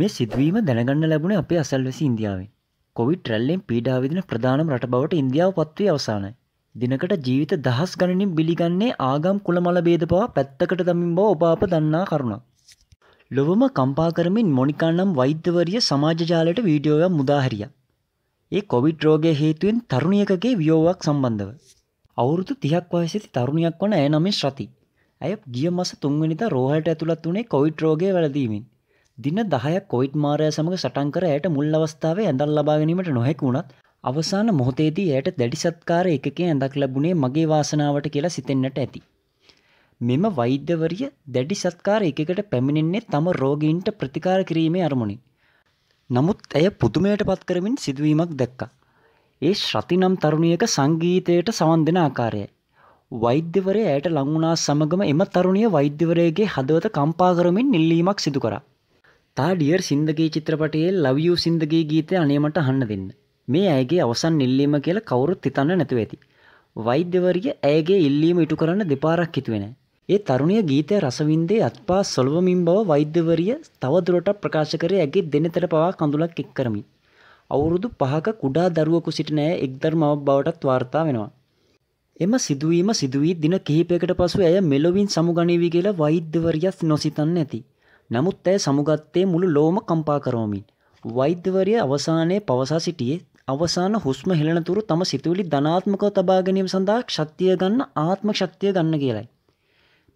මේ සිදුවීම දැනගන්න ලැබුණේ අපේ අසල්වැසි ඉන්දියාවේ. කොවිඩ් රැල්ලෙන් පීඩා විඳින ප්‍රධානම රට බවට ඉන්දියාව පත්වී අවසానයි. දිනකට ජීවිත දහස් ගණනින් බිලිගන්නේ ආගම් කුලමල ભેද පවා පැත්තකට දමින් බව ඔබ අප දන්නා කරුණක්. ලොවම කම්පා කරමින් මොනිකා නම් වෛද්‍යවරිය සමාජ ජාලයට වීඩියෝයක් මුදා හැරියා. ඒ කොවිඩ් රෝගය හේතුවෙන් තරුණියකගේ වියෝවක් සම්බන්ධව. අවුරුදු 30ක් වයසේදී තරුණියක් වන ඇය නමින් ශ්‍රති. ඇය ගිය මාස 3 වෙනිදා රෝහලට ඇතුළත් වුණේ කොවිඩ් රෝගය වැළඳීමෙන්. දින 10ක් කොයිඩ් මාරය සමග සටන් කර ඇයට මුල් අවස්ථාවේ ඇඳල් ලබා ගැනීමට නොහැකුණත් අවසාන මොහොතේදී ඇයට දැඩි සත්කාර එකකේ ඇඳක් ලැබුණේ මගේ වාසනාවට කියලා සිතෙන්නට ඇති. මෙම වෛද්‍යවරිය දැඩි සත්කාර එකකට පැමිණෙන්නේ තම රෝගීන්ට ප්‍රතිකාර කිරීමේ අරමුණින්. නමුත් ඇය පුතුමයට පත් කරමින් සිදුවීමක් දැක්කා. ඒ ශ්‍රතිනම් තරුණියක සංගීතයට සවන් දෙෙන ආකාරයයි. වෛද්‍යවරය ඇයට ලංවුණා සමගම එම තරුණිය වෛද්‍යවරයගේ හදවත කම්පා කරමින් නිල්ලීමක් සිදු කරා. තා ඩියර් සින්දගේ චිත්‍රපටයේ ලවයූ සින්දගේ ගීතය අනේමට හන්න දෙන්න. මේ ඇගේ අවසන් ඉල්ලීම කියල කවුරුත් හිතන්න නැතුව ඇති. වෛද්‍යවරිය ඇගේ ඉල්ලීම ඉටු කරන්න දෙපාරක් හිතුවෙන. ඒ තරුණය ගීතය රසවින්දේ අත්පා සොල්වමින් බව වෛද්‍යවරිය තවදුරට ප්‍රකාශ කරය ඇගේ දෙනතර පවා කඳුලක් එක් කරමින්. අවුරුදු පහක කුඩා දරුවකු සිටිනෑ එක්දර් මව බවටත් වාර්තා වෙනවා. එම සිදුවීම සිදුවී දින කිහිපයකට පසු ඇය මෙලොවින් සමුගනීවී කියලා වෛද්‍යවරියස් නොසිතන්න ඇති. නමුත් ඇය සමුගත්තේ මුළු ලෝම කම්පා කරවමින්. වෛද්‍යවරිය අවසානයේ පවසා සිටියේ අවසාන හුස්ම හෙළනතුරු තම සිතුවිලි ධනාත්මකව තබා ගැනීම සඳහා ශක්තිය ගන්න ආත්ම ශක්තිය ගන්න කියලයි.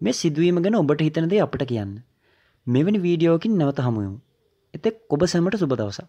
මේ සිදුවීම ගැන ඔබට හිතන දේ අපට කියන්න. මෙවැනි වීඩියෝකින් නැවත හමුවෙමු. එතෙක් ඔබ සැමට සුබ දවසක්.